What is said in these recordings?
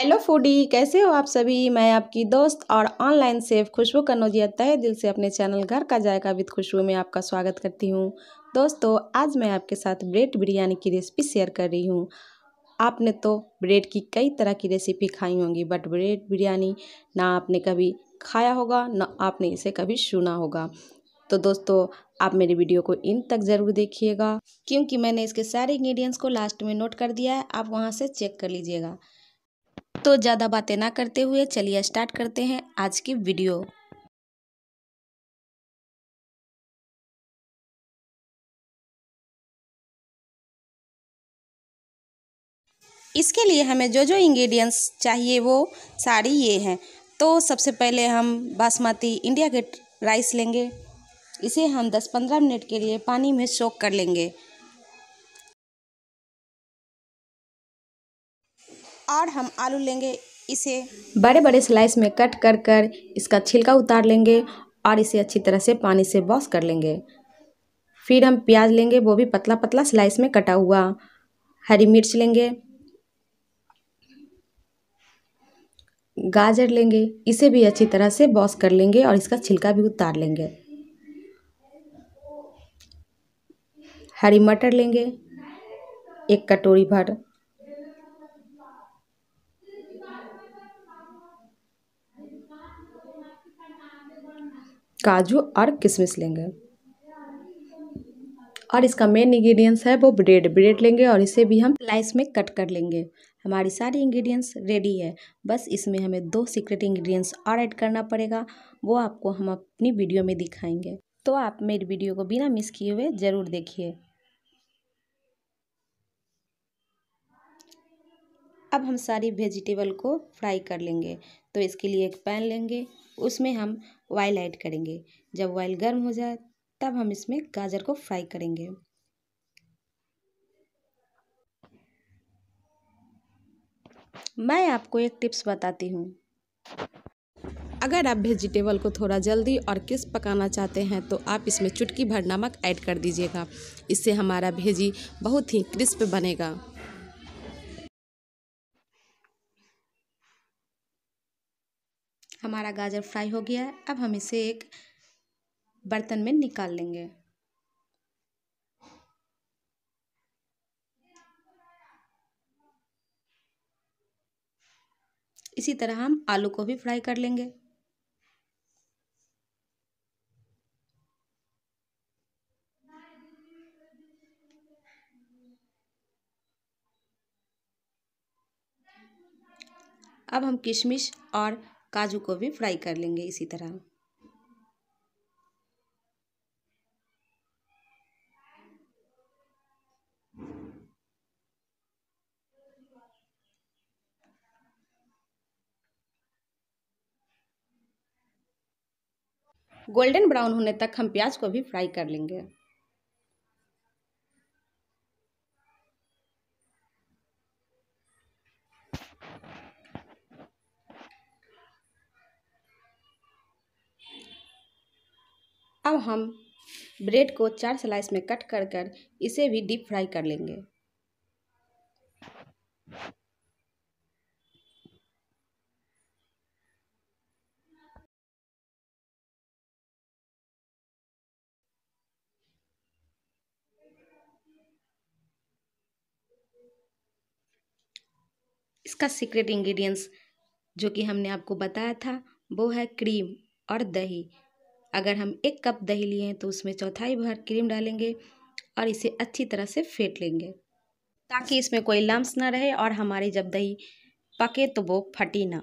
Hello foodie कैसे हो आप सभी मैं आपकी दोस्त और ऑनलाइन सेफ खुशबू कनौजिया तय दिल से अपने चैनल घर का जायका विद खुशबू में आपका स्वागत करती हूँ दोस्तों आज मैं आपके साथ ब्रेड बिरयानी की रेसिपी शेयर कर रही हूँ आपने तो ब्रेड की कई तरह की रेसिपी खाई होंगी बट ब्रेड बिरयानी ना आपने कभी खाया होगा ना आपने इसे कभी सुना होगा तो दोस्तों आप मेरे वीडियो को इन तक ज़रूर देखिएगा क्योंकि मैंने इसके सारे इंग्रेडिएंट्स को लास्ट में नोट कर दिया है आप वहाँ से चेक कर लीजिएगा तो ज़्यादा बातें ना करते हुए चलिए स्टार्ट करते हैं आज की वीडियो इसके लिए हमें जो जो इंग्रेडिएंट्स चाहिए वो सारी ये हैं तो सबसे पहले हम बासमती इंडिया गेट राइस लेंगे इसे हम 10-15 मिनट के लिए पानी में सोख कर लेंगे और हम आलू लेंगे इसे बड़े बड़े स्लाइस में कट कर कर इसका छिलका उतार लेंगे और इसे अच्छी तरह से पानी से वॉश कर लेंगे फिर हम प्याज लेंगे वो भी पतला पतला स्लाइस में कटा हुआ हरी मिर्च लेंगे गाजर लेंगे इसे भी अच्छी तरह से वॉश कर लेंगे और इसका छिलका भी उतार लेंगे हरी मटर लेंगे एक कटोरी भर काजू और किशमिश लेंगे और इसका मेन इंग्रेडिएंट्स है वो ब्रेड ब्रेड लेंगे और इसे भी हम स्लाइस में कट कर लेंगे हमारी सारी इंग्रेडिएंट्स रेडी है बस इसमें हमें दो सीक्रेट इंग्रेडिएंट्स और ऐड करना पड़ेगा वो आपको हम अपनी वीडियो में दिखाएंगे तो आप मेरी वीडियो को बिना मिस किए हुए ज़रूर देखिए अब हम सारी वेजिटेबल को फ्राई कर लेंगे तो इसके लिए एक पैन लेंगे उसमें हम ऑयल ऐड करेंगे जब ऑयल गर्म हो जाए तब हम इसमें गाजर को फ्राई करेंगे मैं आपको एक टिप्स बताती हूँ अगर आप वेजिटेबल को थोड़ा जल्दी और क्रिस्प पकाना चाहते हैं तो आप इसमें चुटकी भर नमक ऐड कर दीजिएगा इससे हमारा भेजी बहुत ही क्रिस्प बनेगा हमारा गाजर फ्राई हो गया है अब हम इसे एक बर्तन में निकाल लेंगे इसी तरह हम आलू को भी फ्राई कर लेंगे अब हम किशमिश और काजू को भी फ्राई कर लेंगे इसी तरह गोल्डन ब्राउन होने तक हम प्याज को भी फ्राई कर लेंगे अब हम ब्रेड को चार स्लाइस में कट कर कर इसे भी डीप फ्राई कर लेंगे इसका सीक्रेट इंग्रेडिएंट्स जो कि हमने आपको बताया था वो है क्रीम और दही अगर हम एक कप दही लिए हैं तो उसमें चौथाई भर क्रीम डालेंगे और इसे अच्छी तरह से फेंट लेंगे ताकि इसमें कोई लम्स ना रहे और हमारी जब दही पके तो वो फटी ना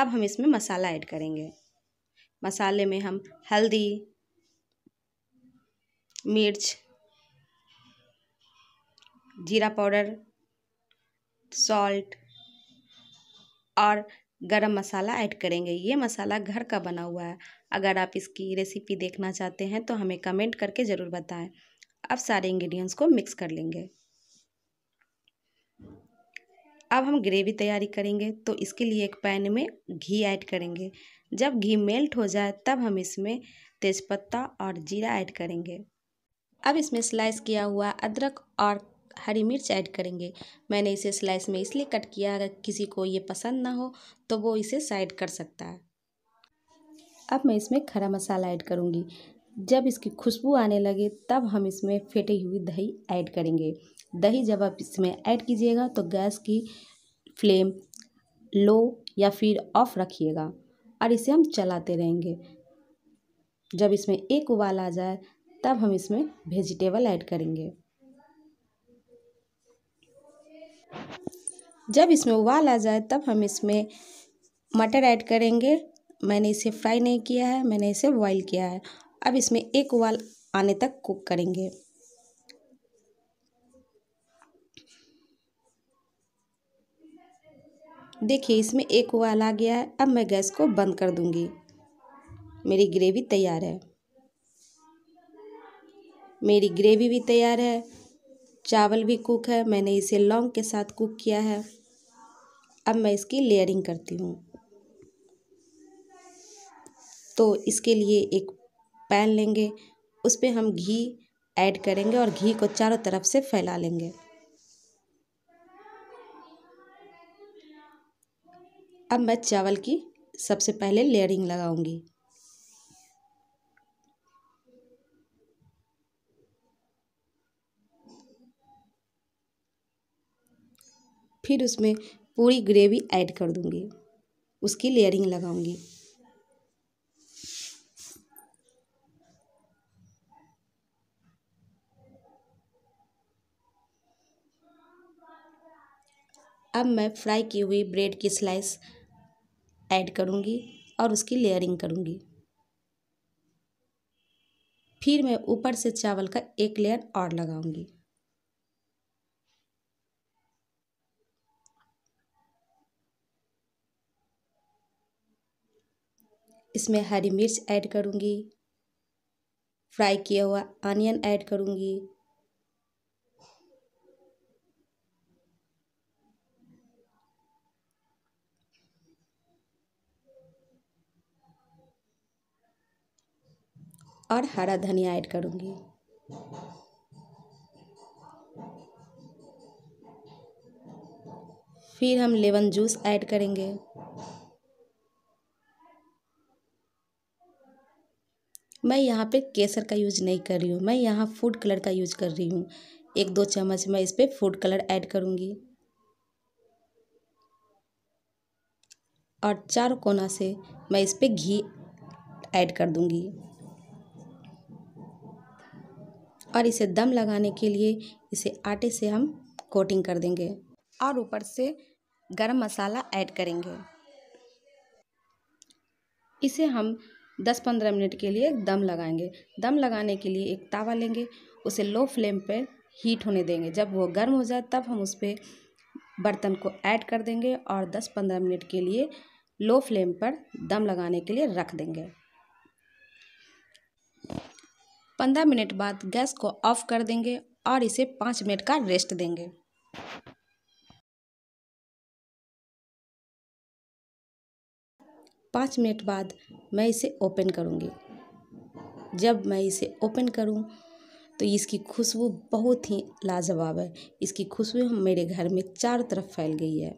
अब हम इसमें मसाला ऐड करेंगे मसाले में हम हल्दी मिर्च जीरा पाउडर सॉल्ट और गरम मसाला ऐड करेंगे ये मसाला घर का बना हुआ है अगर आप इसकी रेसिपी देखना चाहते हैं तो हमें कमेंट करके ज़रूर बताएं अब सारे इंग्रेडिएंट्स को मिक्स कर लेंगे अब हम ग्रेवी तैयारी करेंगे तो इसके लिए एक पैन में घी ऐड करेंगे जब घी मेल्ट हो जाए तब हम इसमें तेज़पत्ता और जीरा ऐड करेंगे अब इसमें स्लाइस किया हुआ अदरक और हरी मिर्च ऐड करेंगे मैंने इसे स्लाइस में इसलिए कट किया अगर किसी को ये पसंद ना हो तो वो इसे साइड कर सकता है अब मैं इसमें खरा मसाला ऐड करूँगी जब इसकी खुशबू आने लगे तब हम इसमें फेटी हुई दही ऐड करेंगे दही जब आप इसमें ऐड कीजिएगा तो गैस की फ्लेम लो या फिर ऑफ रखिएगा और इसे हम चलाते रहेंगे जब इसमें एक उबाल आ जाए तब हम इसमें वेजिटेबल ऐड करेंगे जब इसमें उबाल आ जाए तब हम इसमें मटर ऐड करेंगे मैंने इसे फ्राई नहीं किया है मैंने इसे बॉईल किया है अब इसमें एक उबाल आने तक कुक करेंगे देखिए इसमें एक उबाल आ गया है अब मैं गैस को बंद कर दूंगी मेरी ग्रेवी तैयार है मेरी ग्रेवी भी तैयार है चावल भी कुक है मैंने इसे लौंग के साथ कुक किया है अब मैं इसकी लेयरिंग करती हूँ तो इसके लिए एक पैन लेंगे उस पर हम घी ऐड करेंगे और घी को चारों तरफ से फैला लेंगे अब मैं चावल की सबसे पहले लेयरिंग लगाऊंगी फिर उसमें पूरी ग्रेवी ऐड कर दूंगी उसकी लेयरिंग लगाऊंगी अब मैं फ्राई की हुई ब्रेड की स्लाइस ऐड करूँगी और उसकी लेयरिंग करूँगी फिर मैं ऊपर से चावल का एक लेयर और लगाऊंगी इसमें हरी मिर्च ऐड करूँगी फ्राई किया हुआ आनियन ऐड करूँगी और हरा धनिया ऐड करूँगी फिर हम लेमन जूस ऐड करेंगे मैं यहाँ पे केसर का यूज नहीं कर रही हूँ मैं यहाँ फूड कलर का यूज कर रही हूँ एक दो चम्मच मैं इस पर फूड कलर ऐड करूँगी और चार कोना से मैं इस पर घी ऐड कर दूँगी और इसे दम लगाने के लिए इसे आटे से हम कोटिंग कर देंगे और ऊपर से गरम मसाला ऐड करेंगे इसे हम दस पंद्रह मिनट के लिए दम लगाएंगे दम लगाने के लिए एक तावा लेंगे उसे लो फ्लेम पर हीट होने देंगे जब वो गर्म हो जाए तब हम उस पर बर्तन को ऐड कर देंगे और दस पंद्रह मिनट के लिए लो फ्लेम पर दम लगाने के लिए रख देंगे पंद्रह मिनट बाद गैस को ऑफ कर देंगे और इसे पाँच मिनट का रेस्ट देंगे पाँच मिनट बाद मैं इसे ओपन करूँगी जब मैं इसे ओपन करूँ तो इसकी खुशबू बहुत ही लाजवाब है इसकी खुशबू मेरे घर में चारों तरफ फैल गई है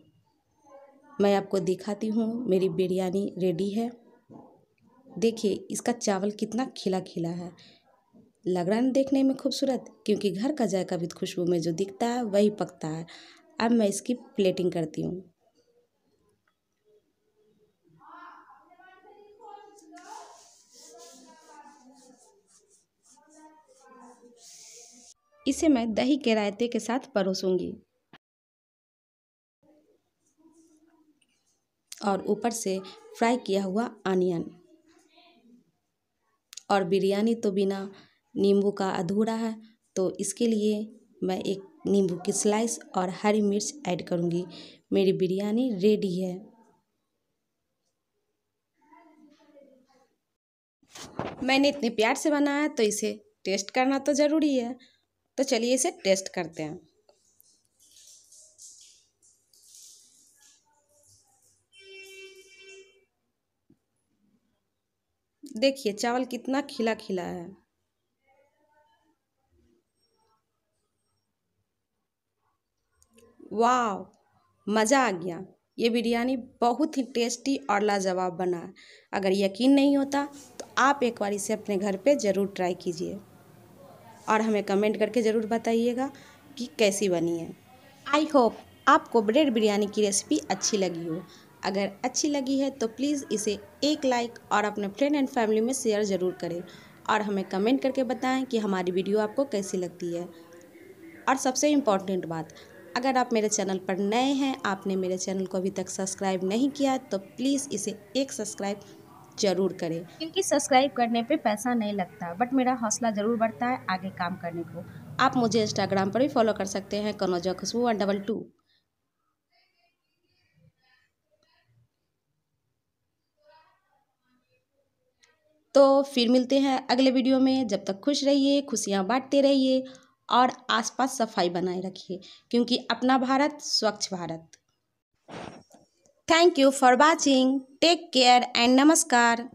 मैं आपको दिखाती हूँ मेरी बिरयानी रेडी है देखिए इसका चावल कितना खिला खिला है लग रहा है देखने में खूबसूरत क्योंकि घर का जायका भी खुशबू में जो दिखता है वही पकता है अब मैं इसकी प्लेटिंग करती हूँ इसे मैं दही के रायते के साथ परोसूंगी और ऊपर से फ्राई किया हुआ आनियन और बिरयानी तो बिना नींबू का अधूरा है तो इसके लिए मैं एक नींबू की स्लाइस और हरी मिर्च ऐड करूँगी मेरी बिरयानी रेडी है मैंने इतने प्यार से बनाया तो इसे टेस्ट करना तो ज़रूरी है तो चलिए इसे टेस्ट करते हैं देखिए चावल कितना खिला खिला है वाह मज़ा आ गया ये बिरयानी बहुत ही टेस्टी और लाजवाब बना है अगर यकीन नहीं होता तो आप एक बार इसे अपने घर पे ज़रूर ट्राई कीजिए और हमें कमेंट करके ज़रूर बताइएगा कि कैसी बनी है आई होप आपको ब्रेड बिरयानी की रेसिपी अच्छी लगी हो अगर अच्छी लगी है तो प्लीज़ इसे एक लाइक और अपने फ्रेंड एंड फैमिली में शेयर ज़रूर करें और हमें कमेंट करके बताएं कि हमारी वीडियो आपको कैसी लगती है और सबसे इम्पॉर्टेंट बात अगर आप मेरे चैनल पर नए हैं आपने मेरे चैनल को अभी तक सब्सक्राइब नहीं किया तो प्लीज़ इसे एक सब्सक्राइब ज़रूर करें क्योंकि सब्सक्राइब करने पे पैसा नहीं लगता बट मेरा हौसला ज़रूर बढ़ता है आगे काम करने को आप मुझे इंस्टाग्राम पर भी फॉलो कर सकते हैं Kanauja Khushboo one double two तो फिर मिलते हैं अगले वीडियो में जब तक खुश रहिए खुशियाँ बांटते रहिए और आसपास सफाई बनाए रखिए क्योंकि अपना भारत स्वच्छ Bharat Thank you for watching. Take care and namaskar.